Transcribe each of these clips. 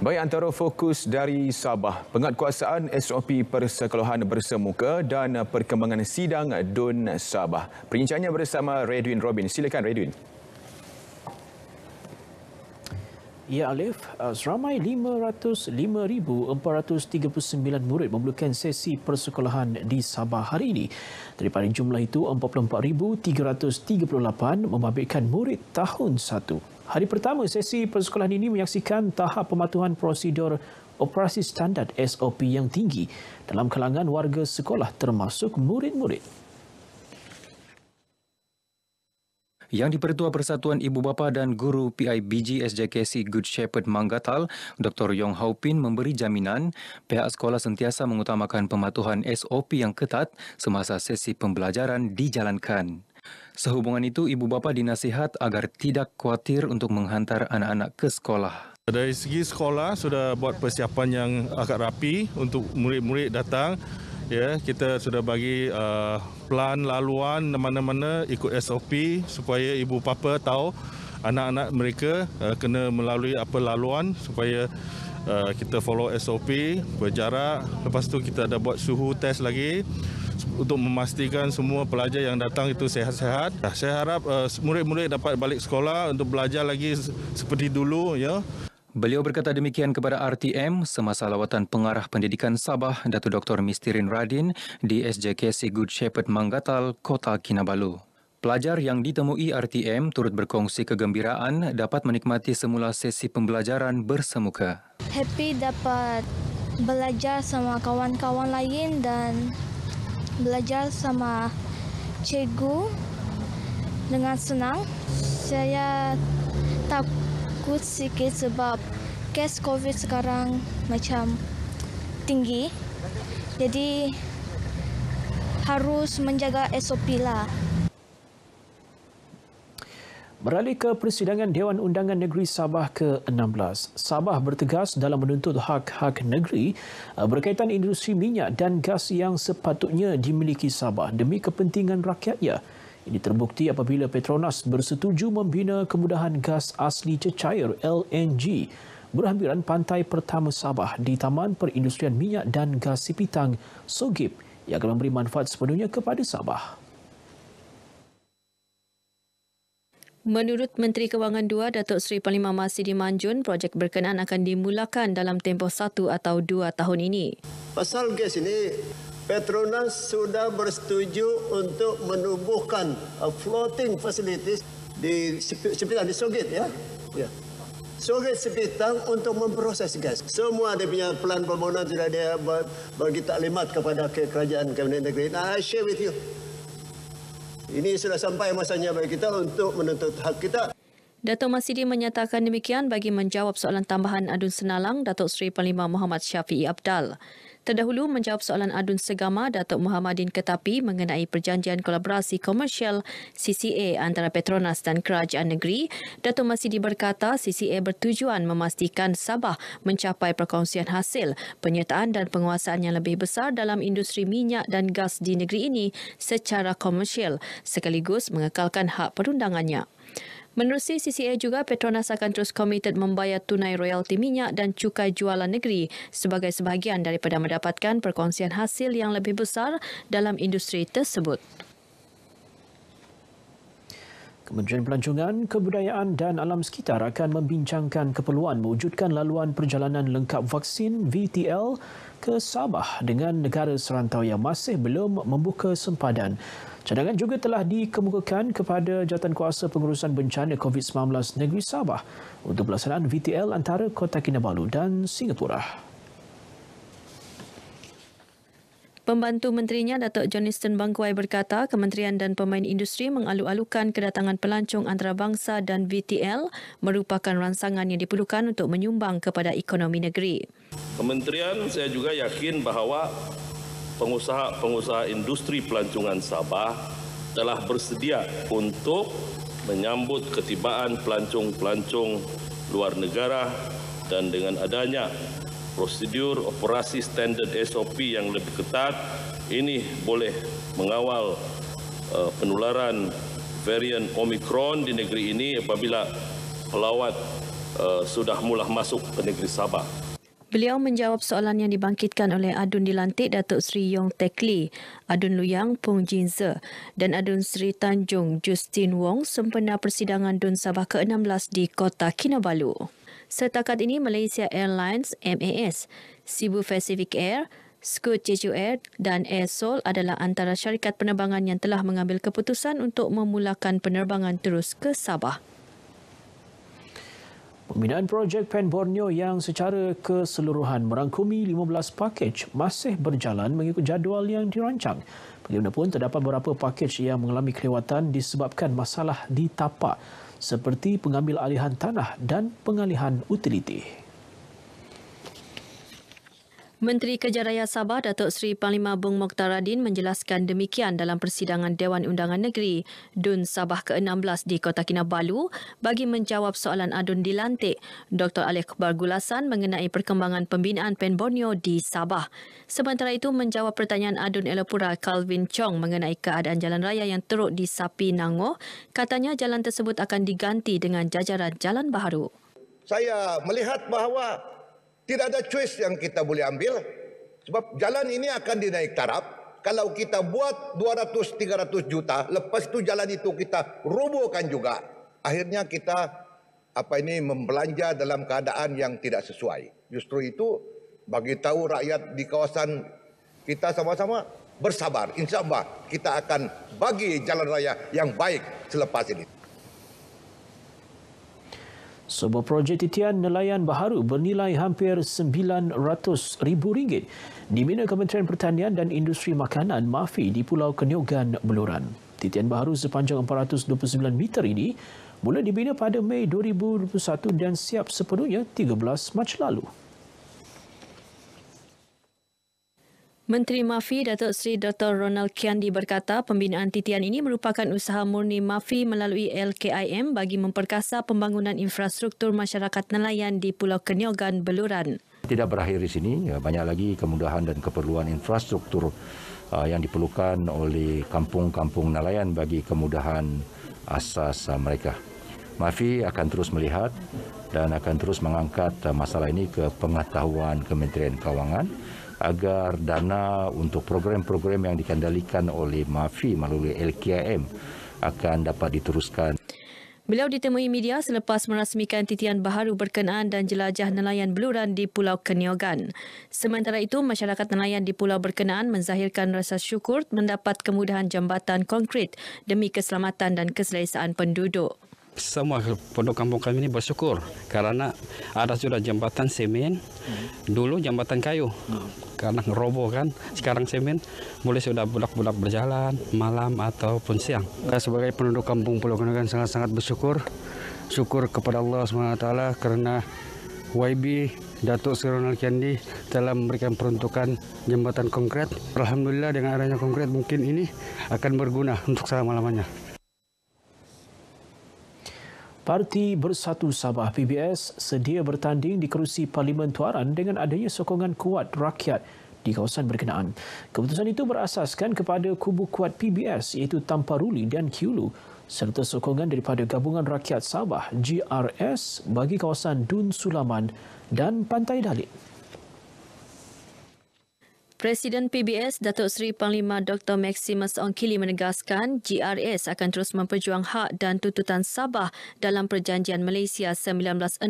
Baik antara fokus dari Sabah, penguatkuasaan SOP Persekolahan Bersemuka dan perkembangan sidang DUN Sabah. Perincangannya bersama Redwin Robin. Silakan Redwin. Ya Alif, uh, seramai 505,439 murid memulakan sesi persekolahan di Sabah hari ini. Daripada jumlah itu, 44,338 membabitkan murid tahun 1. Hari pertama sesi persekolahan ini menyaksikan tahap pematuhan prosedur operasi standar SOP yang tinggi dalam kalangan warga sekolah termasuk murid-murid. Yang dipertua Persatuan Ibu Bapa dan Guru PIBG SJKC Good Shepherd Manggatal, Dr. Yong Hau Pin memberi jaminan pihak sekolah sentiasa mengutamakan pematuhan SOP yang ketat semasa sesi pembelajaran dijalankan. Sehubungan itu, ibu bapa dinasihat agar tidak khawatir untuk menghantar anak-anak ke sekolah. Dari segi sekolah, sudah buat persiapan yang agak rapi untuk murid-murid datang. Ya, kita sudah bagi uh, pelan laluan mana-mana ikut SOP supaya ibu bapa tahu anak-anak mereka uh, kena melalui apa laluan supaya uh, kita follow SOP berjarak. Lepas tu kita ada buat suhu test lagi untuk memastikan semua pelajar yang datang itu sehat-sehat. Saya harap eh, murid-murid dapat balik sekolah untuk belajar lagi seperti dulu ya. Beliau berkata demikian kepada RTM semasa lawatan pengarah pendidikan Sabah Datu Dr. Mistirin Radin di SJKC Good Shepherd Manggatal, Kota Kinabalu. Pelajar yang ditemui RTM turut berkongsi kegembiraan dapat menikmati semula sesi pembelajaran bersemuka. Happy dapat belajar sama kawan-kawan lain dan belajar sama cikgu dengan senang. Saya takut sikit sebab kes COVID sekarang macam tinggi. Jadi harus menjaga SOP lah. Beralih ke persidangan Dewan Undangan Negeri Sabah ke-16. Sabah bertegas dalam menuntut hak-hak negeri eh, berkaitan industri minyak dan gas yang sepatutnya dimiliki Sabah demi kepentingan rakyatnya. Ini terbukti apabila Petronas bersetuju membina kemudahan gas asli cecair LNG berhampiran pantai pertama Sabah di Taman Perindustrian Minyak dan Gas Sipitang Sogip yang akan memberi manfaat sepenuhnya kepada Sabah. Menurut Menteri Kewangan II, Datuk Seri Panglima Masidi Manjun, projek berkenaan akan dimulakan dalam tempoh satu atau dua tahun ini. Pasal gas ini, Petronas sudah bersetuju untuk menubuhkan uh, floating facilities di Sepitang di Sogit. Ya? Ya. Sogit sepitan untuk memproses gas. Semua ada punya pelan pembangunan sudah dia bagi taklimat kepada kerajaan Kabinet Negeri. Nah, I share with you. Ini sudah sampai masanya bagi kita untuk menuntut hak kita. Datuk Masidi menyatakan demikian bagi menjawab soalan tambahan Adun Senalang, Datuk Sri Panglima Muhammad Syafiee Abdal. Terdahulu menjawab soalan adun segama Datuk Muhammadin Ketapi mengenai perjanjian kolaborasi komersial CCA antara Petronas dan Kerajaan Negeri, Datuk Masidi berkata CCA bertujuan memastikan Sabah mencapai perkongsian hasil, penyertaan dan penguasaan yang lebih besar dalam industri minyak dan gas di negeri ini secara komersial sekaligus mengekalkan hak perundangannya. Menerusi CCA juga, Petronas akan terus komited membayar tunai royalti minyak dan cukai jualan negeri sebagai sebahagian daripada mendapatkan perkongsian hasil yang lebih besar dalam industri tersebut. Kementerian Pelancongan, Kebudayaan dan Alam Sekitar akan membincangkan keperluan mewujudkan laluan perjalanan lengkap vaksin VTL ke Sabah dengan negara serantau yang masih belum membuka sempadan. Cadangan juga telah dikemukakan kepada kuasa pengurusan bencana COVID-19 Negeri Sabah untuk pelaksanaan VTL antara Kota Kinabalu dan Singapura. Pembantu menterinya Datuk Johnston Bangkuai berkata Kementerian dan Pemain Industri mengalu-alukan kedatangan pelancong antarabangsa dan VTL merupakan ransangan yang diperlukan untuk menyumbang kepada ekonomi negeri. Kementerian saya juga yakin bahawa pengusaha-pengusaha industri pelancongan Sabah telah bersedia untuk menyambut ketibaan pelancong-pelancong luar negara dan dengan adanya prosedur operasi standard SOP yang lebih ketat ini boleh mengawal uh, penularan varian Omicron di negeri ini apabila pelawat uh, sudah mula masuk ke negeri Sabah. Beliau menjawab soalan yang dibangkitkan oleh Adun Dilantik Datuk Seri Yong Tek Lee, Adun Luyang Pung Jin Ze dan Adun Seri Tanjung Justin Wong sempena persidangan Dun Sabah ke-16 di Kota Kinabalu. Setakat ini, Malaysia Airlines MAS, Cebu Pacific Air, Scoot Jeju Air dan Air Seoul adalah antara syarikat penerbangan yang telah mengambil keputusan untuk memulakan penerbangan terus ke Sabah. Pembinaan projek Pan Borneo yang secara keseluruhan merangkumi 15 pakej masih berjalan mengikut jadual yang dirancang. Bagaimanapun, terdapat beberapa pakej yang mengalami kelewatan disebabkan masalah di tapak seperti pengambil alihan tanah dan pengalihan utiliti. Menteri Kerja Raya Sabah Datuk Seri Panglima Bung Mokhtar Adin menjelaskan demikian dalam persidangan Dewan Undangan Negeri Dun Sabah ke-16 di Kota Kinabalu bagi menjawab soalan adun dilantik Dr. Ali Akbar Gulasan mengenai perkembangan pembinaan Pen Borneo di Sabah. Sementara itu menjawab pertanyaan adun Elopura Calvin Chong mengenai keadaan jalan raya yang teruk di Sapi Nango, katanya jalan tersebut akan diganti dengan jajaran jalan baharu. Saya melihat bahawa Tidak ada choice yang kita boleh ambil. Sebab jalan ini akan dinaik taraf. Kalau kita buat 200-300 juta, lepas itu jalan itu kita robohkan juga. Akhirnya kita apa ini membelanja dalam keadaan yang tidak sesuai. Justru itu bagi tahu rakyat di kawasan kita sama-sama bersabar. Insya Allah kita akan bagi jalan raya yang baik selepas ini. Sebuah projek titian nelayan baharu bernilai hampir RM900,000 dibina Kementerian Pertanian dan Industri Makanan MAFI di Pulau Keniogan, Beluran. Titian baharu sepanjang 429 meter ini mula dibina pada Mei 2021 dan siap sepenuhnya 13 Mac lalu. Menteri Mafi Datuk Seri Dr. Ronald Kiandi berkata pembinaan titian ini merupakan usaha murni Mafi melalui LKIM bagi memperkasa pembangunan infrastruktur masyarakat nelayan di Pulau Kenyogan, Beluran. Tidak berakhir di sini, ya, banyak lagi kemudahan dan keperluan infrastruktur uh, yang diperlukan oleh kampung-kampung nelayan bagi kemudahan asas uh, mereka. Mafi akan terus melihat dan akan terus mengangkat uh, masalah ini ke pengetahuan Kementerian Kewangan agar dana untuk program-program yang dikendalikan oleh MAFI melalui LKIM akan dapat diteruskan. Beliau ditemui media selepas merasmikan titian baharu berkenaan dan jelajah nelayan beluran di Pulau Keniogan. Sementara itu, masyarakat nelayan di Pulau Berkenaan menzahirkan rasa syukur mendapat kemudahan jambatan konkrit demi keselamatan dan keselesaan penduduk semua penduduk kampung kami ini bersyukur karena ada sudah jembatan semen dulu jembatan kayu karena roboh kan sekarang semen boleh sudah budak-budak berjalan malam ataupun siang saya sebagai penduduk kampung Pulau Kenangan sangat-sangat bersyukur syukur kepada Allah SWT karena YB Datuk Sri Ronald Kendi telah memberikan peruntukan jembatan konkret. Alhamdulillah dengan adanya konkret mungkin ini akan berguna untuk selama-lamanya. Parti Bersatu Sabah PBS sedia bertanding di kerusi Parlimen Tuaran dengan adanya sokongan kuat rakyat di kawasan berkenaan. Keputusan itu berasaskan kepada kubu kuat PBS iaitu Tamparuli dan Kiulu serta sokongan daripada Gabungan Rakyat Sabah GRS bagi kawasan Dun Sulaman dan Pantai Dalit. Presiden PBS Datuk Seri Panglima Dr. Maximus Onkili menegaskan GRS akan terus memperjuang hak dan tuntutan Sabah dalam Perjanjian Malaysia 1963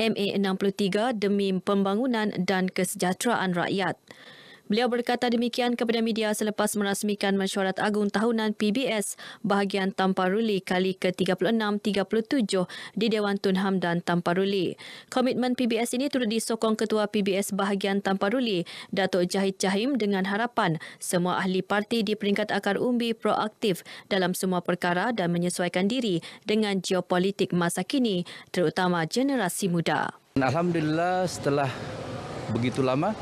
MA63 demi pembangunan dan kesejahteraan rakyat. Beliau berkata demikian kepada media selepas merasmikan mesyuarat agung tahunan PBS bahagian Tamparuli kali ke-36-37 di Dewan Tun Hamdan Tamparuli. Komitmen PBS ini turut disokong Ketua PBS bahagian Tamparuli, Datuk Jahid Jahim dengan harapan semua ahli parti di peringkat akar umbi proaktif dalam semua perkara dan menyesuaikan diri dengan geopolitik masa kini, terutama generasi muda. Alhamdulillah setelah begitu lama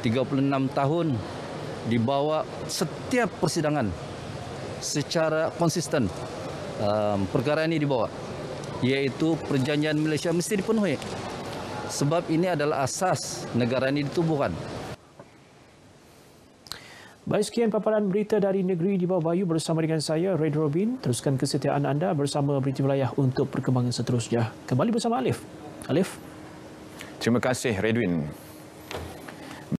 36 tahun dibawa setiap persidangan secara konsisten um, perkara ini dibawa iaitu perjanjian Malaysia mesti dipenuhi sebab ini adalah asas negara ini ditubuhkan. Baik sekian paparan berita dari negeri di bawah bayu bersama dengan saya Red Robin. Teruskan kesetiaan anda bersama Berita Melayah untuk perkembangan seterusnya. Kembali bersama Alif. Alif. Terima kasih Redwin.